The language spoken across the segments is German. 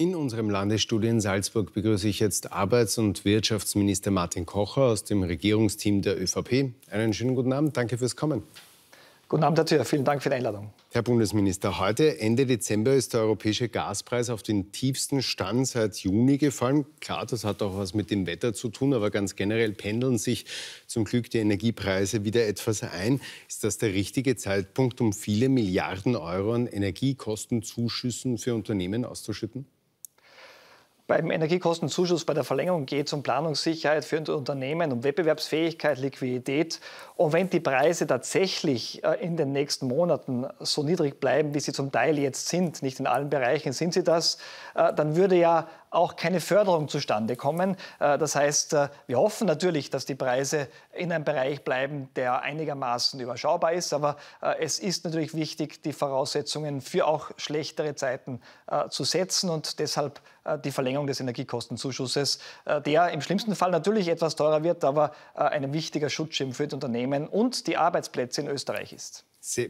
In unserem Landesstudio in Salzburg begrüße ich jetzt Arbeits- und Wirtschaftsminister Martin Kocher aus dem Regierungsteam der ÖVP. Einen schönen guten Abend, danke fürs Kommen. Guten Abend, Herr Tür, vielen Dank für die Einladung. Herr Bundesminister, heute Ende Dezember ist der europäische Gaspreis auf den tiefsten Stand seit Juni gefallen. Klar, das hat auch was mit dem Wetter zu tun, aber ganz generell pendeln sich zum Glück die Energiepreise wieder etwas ein. Ist das der richtige Zeitpunkt, um viele Milliarden Euro an Energiekostenzuschüssen für Unternehmen auszuschütten? Beim Energiekostenzuschuss bei der Verlängerung geht es um Planungssicherheit für Unternehmen, um Wettbewerbsfähigkeit, Liquidität. Und wenn die Preise tatsächlich äh, in den nächsten Monaten so niedrig bleiben, wie sie zum Teil jetzt sind, nicht in allen Bereichen sind sie das, äh, dann würde ja auch keine Förderung zustande kommen. Äh, das heißt, äh, wir hoffen natürlich, dass die Preise in einem Bereich bleiben, der einigermaßen überschaubar ist. Aber äh, es ist natürlich wichtig, die Voraussetzungen für auch schlechtere Zeiten zu setzen und deshalb die Verlängerung des Energiekostenzuschusses, der im schlimmsten Fall natürlich etwas teurer wird, aber ein wichtiger Schutzschirm für die Unternehmen und die Arbeitsplätze in Österreich ist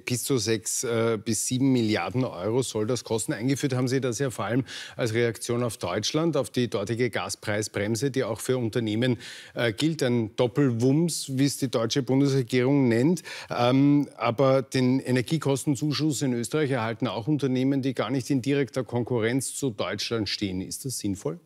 bis zu sechs äh, bis sieben Milliarden Euro soll das kosten. Eingeführt haben Sie das ja vor allem als Reaktion auf Deutschland, auf die dortige Gaspreisbremse, die auch für Unternehmen äh, gilt. Ein Doppelwumms, wie es die deutsche Bundesregierung nennt. Ähm, aber den Energiekostenzuschuss in Österreich erhalten auch Unternehmen, die gar nicht in direkter Konkurrenz zu Deutschland stehen. Ist das sinnvoll?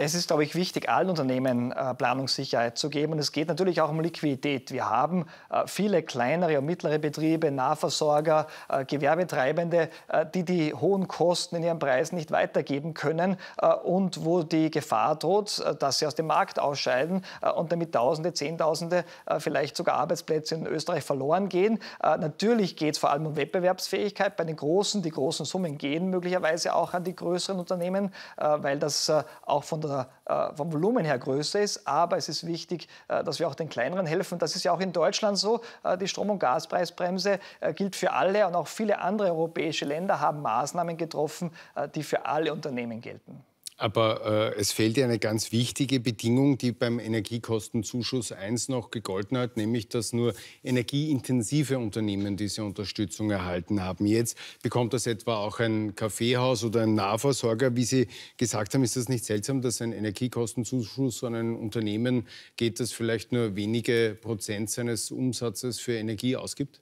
Es ist, glaube ich, wichtig, allen Unternehmen äh, Planungssicherheit zu geben. Und es geht natürlich auch um Liquidität. Wir haben äh, viele kleinere und mittlere Betriebe, Nahversorger, äh, Gewerbetreibende, die die hohen Kosten in ihren Preisen nicht weitergeben können und wo die Gefahr droht, dass sie aus dem Markt ausscheiden und damit Tausende, Zehntausende, vielleicht sogar Arbeitsplätze in Österreich verloren gehen. Natürlich geht es vor allem um Wettbewerbsfähigkeit bei den Großen. Die großen Summen gehen möglicherweise auch an die größeren Unternehmen, weil das auch von der oder äh, vom Volumen her größer ist. Aber es ist wichtig, äh, dass wir auch den Kleineren helfen. Das ist ja auch in Deutschland so. Äh, die Strom- und Gaspreisbremse äh, gilt für alle und auch viele andere europäische Länder haben Maßnahmen getroffen, äh, die für alle Unternehmen gelten. Aber äh, es fehlt ja eine ganz wichtige Bedingung, die beim Energiekostenzuschuss 1 noch gegolten hat, nämlich dass nur energieintensive Unternehmen diese Unterstützung erhalten haben. Jetzt bekommt das etwa auch ein Kaffeehaus oder ein Nahversorger. Wie Sie gesagt haben, ist das nicht seltsam, dass ein Energiekostenzuschuss an ein Unternehmen geht, das vielleicht nur wenige Prozent seines Umsatzes für Energie ausgibt?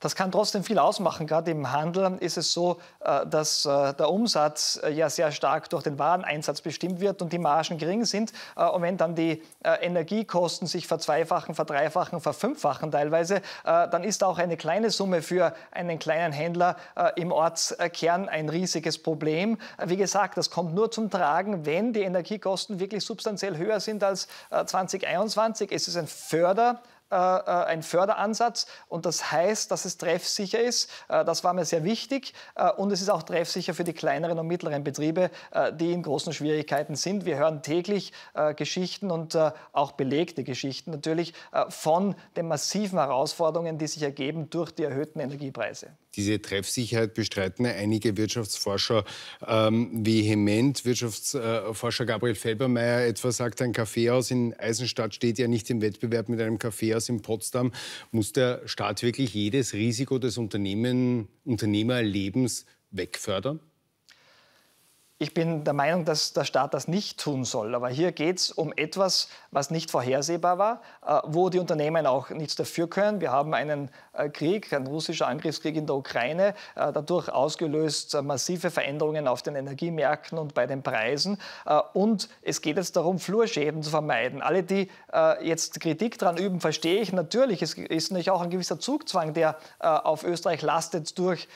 Das kann trotzdem viel ausmachen. Gerade im Handel ist es so, äh, dass äh, der Umsatz äh, ja sehr stark durch den Wareneinsatz bestimmt wird und die Margen gering sind. Und wenn dann die Energiekosten sich verzweifachen, verdreifachen, verfünffachen teilweise, dann ist auch eine kleine Summe für einen kleinen Händler im Ortskern ein riesiges Problem. Wie gesagt, das kommt nur zum Tragen, wenn die Energiekosten wirklich substanziell höher sind als 2021. Es ist ein Förder äh, äh, ein Förderansatz und das heißt, dass es treffsicher ist. Äh, das war mir sehr wichtig äh, und es ist auch treffsicher für die kleineren und mittleren Betriebe, äh, die in großen Schwierigkeiten sind. Wir hören täglich äh, Geschichten und auch belegte Geschichten natürlich von den massiven Herausforderungen, die sich ergeben durch die erhöhten Energiepreise. Diese Treffsicherheit bestreiten einige Wirtschaftsforscher ähm, vehement. Wirtschaftsforscher Gabriel Felbermeier etwa sagt, ein Kaffeehaus in Eisenstadt steht ja nicht im Wettbewerb mit einem Kaffeehaus Anlass in Potsdam, muss der Staat wirklich jedes Risiko des Unternehmen, Unternehmerlebens wegfördern? Ich bin der Meinung, dass der Staat das nicht tun soll. Aber hier geht es um etwas, was nicht vorhersehbar war, äh, wo die Unternehmen auch nichts dafür können. Wir haben einen äh, Krieg, einen russischen Angriffskrieg in der Ukraine, äh, dadurch ausgelöst massive Veränderungen auf den Energiemärkten und bei den Preisen. Und es geht jetzt darum, Flurschäden zu vermeiden. Alle, die jetzt Kritik daran üben, verstehe ich natürlich. Es ist natürlich auch ein gewisser Zugzwang, der auf Österreich lastet durch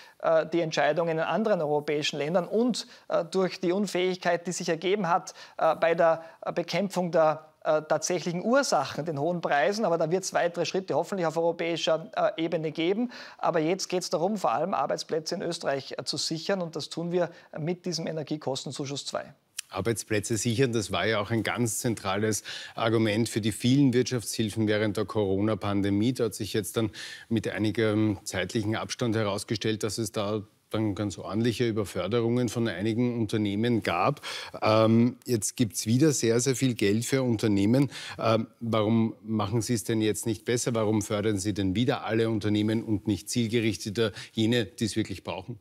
die Entscheidungen in anderen europäischen Ländern und durch durch die Unfähigkeit, die sich ergeben hat äh, bei der äh, Bekämpfung der äh, tatsächlichen Ursachen, den hohen Preisen, aber da wird es weitere Schritte hoffentlich auf europäischer äh, Ebene geben. Aber jetzt geht es darum, vor allem Arbeitsplätze in Österreich äh, zu sichern und das tun wir mit diesem Energiekostenzuschuss 2. Arbeitsplätze sichern. Das war ja auch ein ganz zentrales Argument für die vielen Wirtschaftshilfen während der Corona-Pandemie. Da hat sich jetzt dann mit einigem zeitlichen Abstand herausgestellt, dass es da dann ganz ordentliche Überförderungen von einigen Unternehmen gab. Ähm, jetzt gibt es wieder sehr, sehr viel Geld für Unternehmen. Ähm, warum machen Sie es denn jetzt nicht besser? Warum fördern Sie denn wieder alle Unternehmen und nicht zielgerichteter jene, die es wirklich brauchen?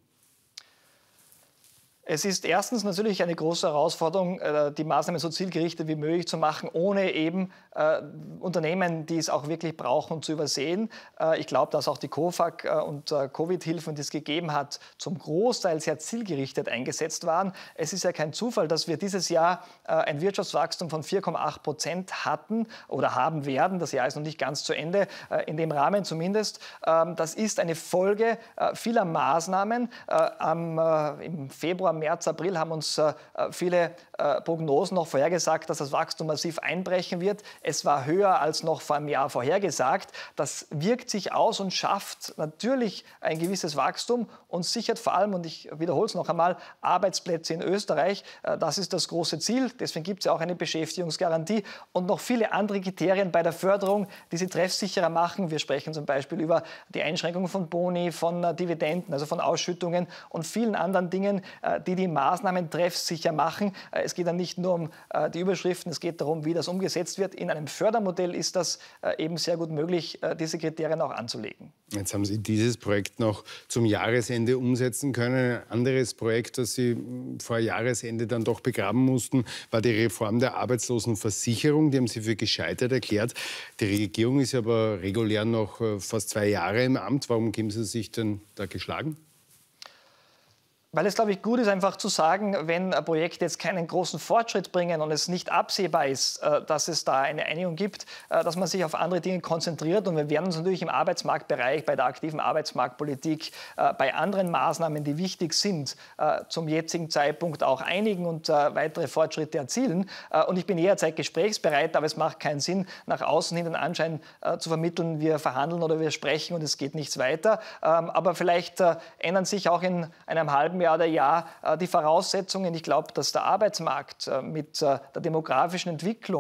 Es ist erstens natürlich eine große Herausforderung, äh, die Maßnahmen so zielgerichtet wie möglich zu machen, ohne eben äh, Unternehmen, die es auch wirklich brauchen, zu übersehen. Äh, ich glaube, dass auch die COFAG äh, und äh, Covid-Hilfen, die es gegeben hat, zum Großteil sehr zielgerichtet eingesetzt waren. Es ist ja kein Zufall, dass wir dieses Jahr äh, ein Wirtschaftswachstum von 4,8 Prozent hatten oder haben werden. Das Jahr ist noch nicht ganz zu Ende, in dem Rahmen zumindest. Ähm, das ist eine Folge vieler Maßnahmen. Am, Im Februar, März, April haben uns viele äh, Prognosen noch vorhergesagt, dass das Wachstum massiv einbrechen wird. Es war höher als noch vor einem Jahr vorhergesagt. Das wirkt sich aus und schafft natürlich ein gewisses Wachstum und sichert vor allem, und ich wiederhole es noch einmal, Arbeitsplätze in Österreich. Äh, das ist das große Ziel. Deswegen gibt es ja auch eine Beschäftigungsgarantie und noch viele andere Kriterien bei der Förderung, die sie treffsicherer machen. Wir sprechen zum Beispiel über die Einschränkung von Boni, von äh, Dividenden, also von Ausschüttungen und vielen anderen Dingen, die die Maßnahmen treffsicher machen. Es geht dann nicht nur um äh, die Überschriften, es geht darum, wie das umgesetzt wird. In einem Fördermodell ist das äh, eben sehr gut möglich, äh, diese Kriterien auch anzulegen. Jetzt haben Sie dieses Projekt noch zum Jahresende umsetzen können. Ein anderes Projekt, das Sie hm, vor Jahresende dann doch begraben mussten, war die Reform der Arbeitslosenversicherung. Die haben Sie für gescheitert erklärt. Die Regierung ist aber regulär noch fast zwei Jahre im Amt. Warum geben Sie sich denn da geschlagen? Weil es, glaube ich, gut ist, einfach zu sagen, wenn äh, Projekte jetzt keinen großen Fortschritt bringen und es nicht absehbar ist, äh, dass es da eine Einigung gibt, äh, dass man sich auf andere Dinge konzentriert. Und wir werden uns natürlich im Arbeitsmarktbereich, bei der aktiven Arbeitsmarktpolitik, bei anderen Maßnahmen, die wichtig sind, zum jetzigen Zeitpunkt auch einigen und weitere Fortschritte erzielen. Und ich bin jederzeit gesprächsbereit, aber es macht keinen Sinn, nach außen hin den Anschein zu vermitteln, wir verhandeln oder wir sprechen und es geht nichts weiter. Ähm, aber vielleicht ändern sich auch in einem halben mehr oder ja, äh, die Voraussetzungen. Ich glaube, dass der Arbeitsmarkt äh, mit äh, der demografischen Entwicklung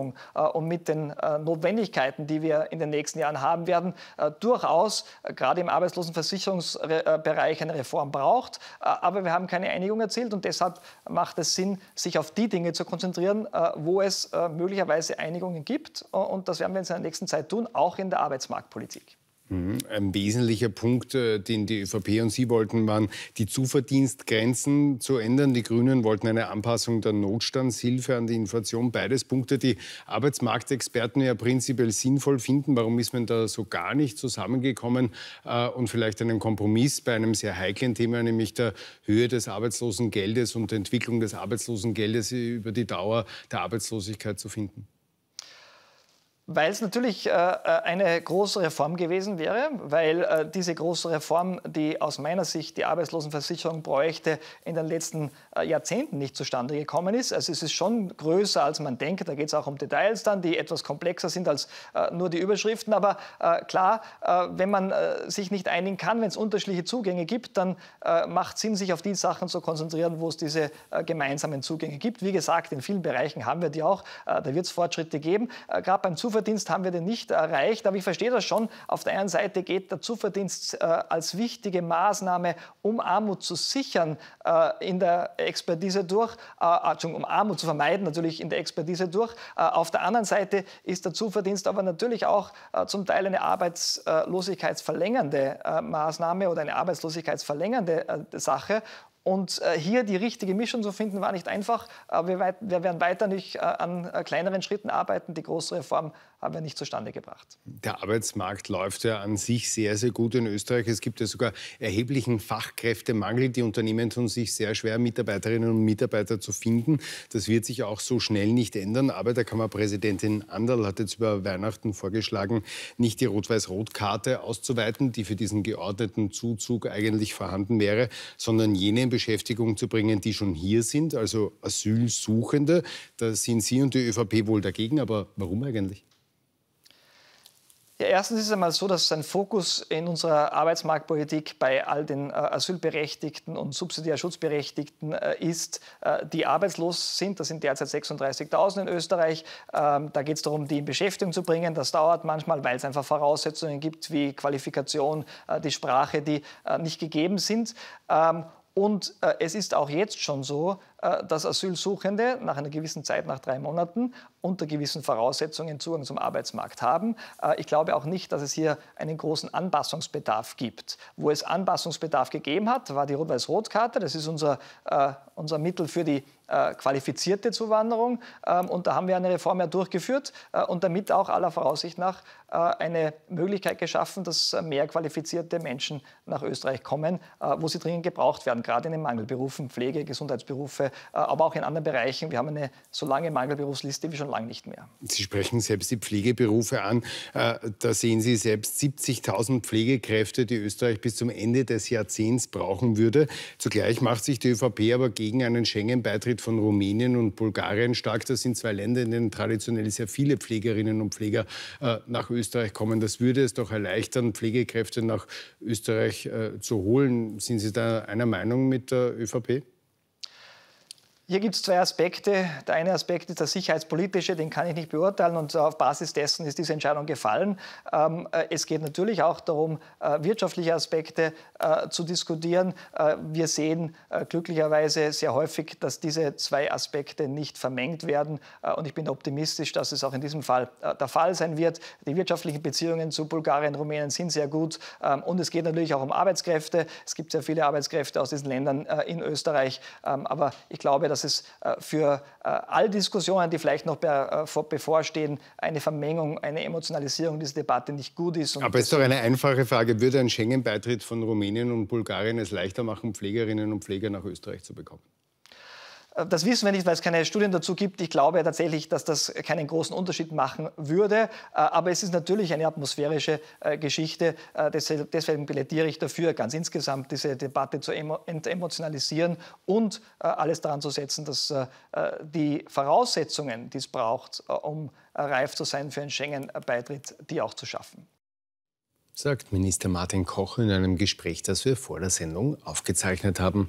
und mit den Notwendigkeiten, die wir in den nächsten Jahren haben werden, durchaus gerade im Arbeitslosenversicherungsbereich eine Reform braucht. Aber wir haben keine Einigung erzielt und deshalb macht es Sinn, sich auf die Dinge zu konzentrieren, wo es möglicherweise Einigungen gibt. Und das werden wir in der nächsten Zeit tun, auch in der Arbeitsmarktpolitik. Mhm. Ein wesentlicher Punkt, äh, den die ÖVP und Sie wollten, waren die Zuverdienstgrenzen zu ändern. Die Grünen wollten eine Anpassung der Notstandshilfe an die Inflation. Beides Punkte, die Arbeitsmarktexperten ja prinzipiell sinnvoll finden. Warum ist man da so gar nicht zusammengekommen? Äh, und vielleicht einen Kompromiss bei einem sehr heiklen Thema, nämlich der Höhe des Arbeitslosengeldes und der Entwicklung des Arbeitslosengeldes über die Dauer der Arbeitslosigkeit zu finden? Weil es natürlich äh, äh, eine große Reform gewesen wäre, weil äh, diese große Reform, die aus meiner Sicht die Arbeitslosenversicherung bräuchte, in den letzten äh, Jahrzehnten nicht zustande gekommen ist. Also es ist schon größer, als man denkt. Da geht es auch um Details dann, die etwas komplexer sind als äh, nur die Überschriften. Aber äh, klar, wenn man sich nicht einigen kann, wenn es unterschiedliche Zugänge gibt, dann macht Sinn, sich auf die Sachen zu konzentrieren, wo es diese gemeinsamen Zugänge gibt. Wie gesagt, in vielen Bereichen haben wir die auch. da wird es Fortschritte geben. Gerade beim Zuver Zuverdienst haben wir den nicht erreicht. Aber ich verstehe das schon. Auf der einen Seite geht der Zuverdienst äh, als wichtige Maßnahme, um Armut zu sichern, äh, in der Expertise durch, äh, äh um Armut zu vermeiden, natürlich in der Expertise durch. Äh, auf der anderen Seite ist der Zuverdienst aber natürlich auch äh, zum Teil eine arbeitslosigkeitsverlängernde Maßnahme oder eine arbeitslosigkeitsverlängernde Sache. Und äh, hier die richtige Mischung zu finden, war nicht einfach. Aber äh, wir, werden weiter nicht äh, an kleineren Schritten arbeiten. Die große Reform haben wir nicht zustande gebracht. Der Arbeitsmarkt läuft ja an sich sehr, sehr gut in Österreich. Es gibt ja sogar erheblichen Fachkräftemangel. Die Unternehmen tun sich sehr schwer, Mitarbeiterinnen und Mitarbeiter zu finden. Das wird sich auch so schnell nicht ändern. Arbeiterkammerpräsidentin Anderl hat jetzt über Weihnachten vorgeschlagen, nicht die Rot-Weiß-Rot-Karte auszuweiten, die für diesen geordneten Zuzug eigentlich vorhanden wäre, sondern jene in Beschäftigung zu bringen, die schon hier sind, also Asylsuchende. Da sind Sie und die ÖVP wohl dagegen. Aber warum eigentlich? Erstens ist es einmal so, dass ein Fokus in unserer Arbeitsmarktpolitik bei all den äh, Asylberechtigten und Subsidiärschutzberechtigten äh, ist, äh, die arbeitslos sind. Das sind derzeit 36.000 in Österreich. Ähm, da geht es darum, die in Beschäftigung zu bringen. Das dauert manchmal, weil es einfach Voraussetzungen gibt wie Qualifikation, äh, die Sprache, die nicht gegeben sind. Ähm, und äh, es ist auch jetzt schon so, äh, dass Asylsuchende nach einer gewissen Zeit, nach drei Monaten, unter gewissen Voraussetzungen Zugang zum Arbeitsmarkt haben. Äh, ich glaube auch nicht, dass es hier einen großen Anpassungsbedarf gibt. Wo es Anpassungsbedarf gegeben hat, war die Rot-Weiß-Rot-Karte. Das ist unser, äh, unser Mittel für die äh, qualifizierte Zuwanderung. Ähm, und da haben wir eine Reform ja durchgeführt äh, und damit auch aller Voraussicht nach äh, eine Möglichkeit geschaffen, dass äh, mehr qualifizierte Menschen nach Österreich kommen, äh, wo sie dringend gebraucht werden, gerade in den Mangelberufen, Pflege, Gesundheitsberufe, aber auch in anderen Bereichen. Wir haben eine so lange Mangelberufsliste wie schon lange nicht mehr. Sie sprechen selbst die Pflegeberufe an. Da sehen Sie selbst 70.000 Pflegekräfte, die Österreich bis zum Ende des Jahrzehnts brauchen würde. Zugleich macht sich die ÖVP aber gegen einen Schengen-Beitritt von Rumänien und Bulgarien stark. Das sind zwei Länder, in denen traditionell sehr viele Pflegerinnen und Pfleger nach Österreich Österreich kommen. Das würde es doch erleichtern, Pflegekräfte nach Österreich äh, zu holen. Sind Sie da einer Meinung mit der ÖVP? Hier gibt es zwei Aspekte. Der eine Aspekt ist der sicherheitspolitische, den kann ich nicht beurteilen und auf Basis dessen ist diese Entscheidung gefallen. Ähm, äh, es geht natürlich auch darum, äh, wirtschaftliche Aspekte äh, zu diskutieren. Wir sehen glücklicherweise sehr häufig, dass diese zwei Aspekte nicht vermengt werden und ich bin optimistisch, dass es auch in diesem Fall der Fall sein wird. Die wirtschaftlichen Beziehungen zu Bulgarien und Rumänien sind sehr gut ähm, und es geht natürlich auch um Arbeitskräfte. Es gibt sehr viele Arbeitskräfte aus diesen Ländern in Österreich, ähm, aber ich glaube, dass dass es äh, für äh, all Diskussionen, die vielleicht noch äh, bevorstehen, eine Vermengung, eine Emotionalisierung dieser Debatte nicht gut ist. Aber es ist doch eine einfache Frage. Würde ein Schengen-Beitritt von Rumänien und Bulgarien es leichter machen, Pflegerinnen und Pfleger nach Österreich zu bekommen? Das wissen wir nicht, weil es keine Studien dazu gibt. Ich glaube tatsächlich, dass das keinen großen Unterschied machen würde. Äh, aber es ist natürlich eine atmosphärische äh, Geschichte. Äh, deswegen plädiere ich dafür, ganz insgesamt diese Debatte zu emotionalisieren und alles daran zu setzen, dass die Voraussetzungen, die es braucht, um reif zu sein für einen Schengen-Beitritt, die auch zu schaffen sagt Minister Martin Koch in einem Gespräch, das wir vor der Sendung aufgezeichnet haben.